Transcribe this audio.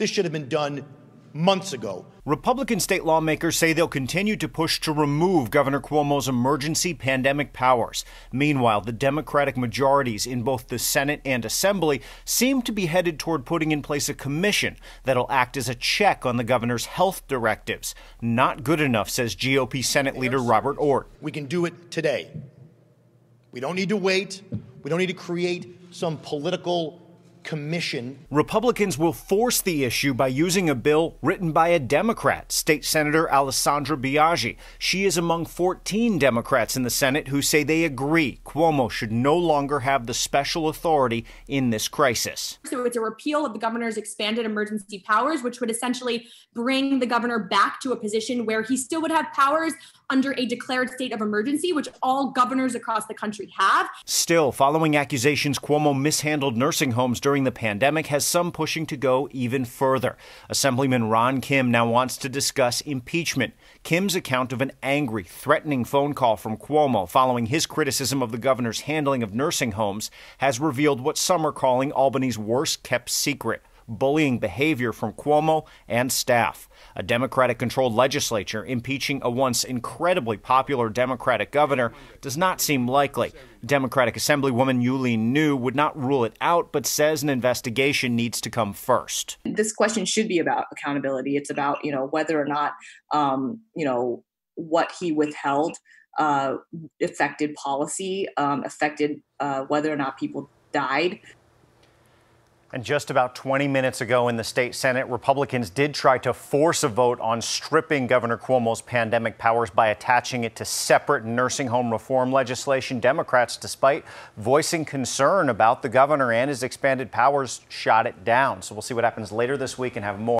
This should have been done months ago. Republican state lawmakers say they'll continue to push to remove Governor Cuomo's emergency pandemic powers. Meanwhile, the Democratic majorities in both the Senate and Assembly seem to be headed toward putting in place a commission that'll act as a check on the governor's health directives. Not good enough, says GOP Senate Leader Robert Ort. We can do it today. We don't need to wait. We don't need to create some political Commission. Republicans will force the issue by using a bill written by a Democrat, State Senator Alessandra Biaggi. She is among 14 Democrats in the Senate who say they agree Cuomo should no longer have the special authority in this crisis. So it's a repeal of the governor's expanded emergency powers, which would essentially bring the governor back to a position where he still would have powers under a declared state of emergency, which all governors across the country have. Still, following accusations Cuomo mishandled nursing homes during during the pandemic has some pushing to go even further. Assemblyman Ron Kim now wants to discuss impeachment. Kim's account of an angry, threatening phone call from Cuomo following his criticism of the governor's handling of nursing homes has revealed what some are calling Albany's worst kept secret bullying behavior from Cuomo and staff. A Democratic controlled legislature impeaching a once incredibly popular Democratic governor does not seem likely. Democratic Assemblywoman Yulene New would not rule it out, but says an investigation needs to come first. This question should be about accountability. It's about, you know, whether or not, um, you know, what he withheld uh, affected policy, um, affected uh, whether or not people died. And just about 20 minutes ago in the state Senate, Republicans did try to force a vote on stripping Governor Cuomo's pandemic powers by attaching it to separate nursing home reform legislation. Democrats, despite voicing concern about the governor and his expanded powers, shot it down. So we'll see what happens later this week and have more.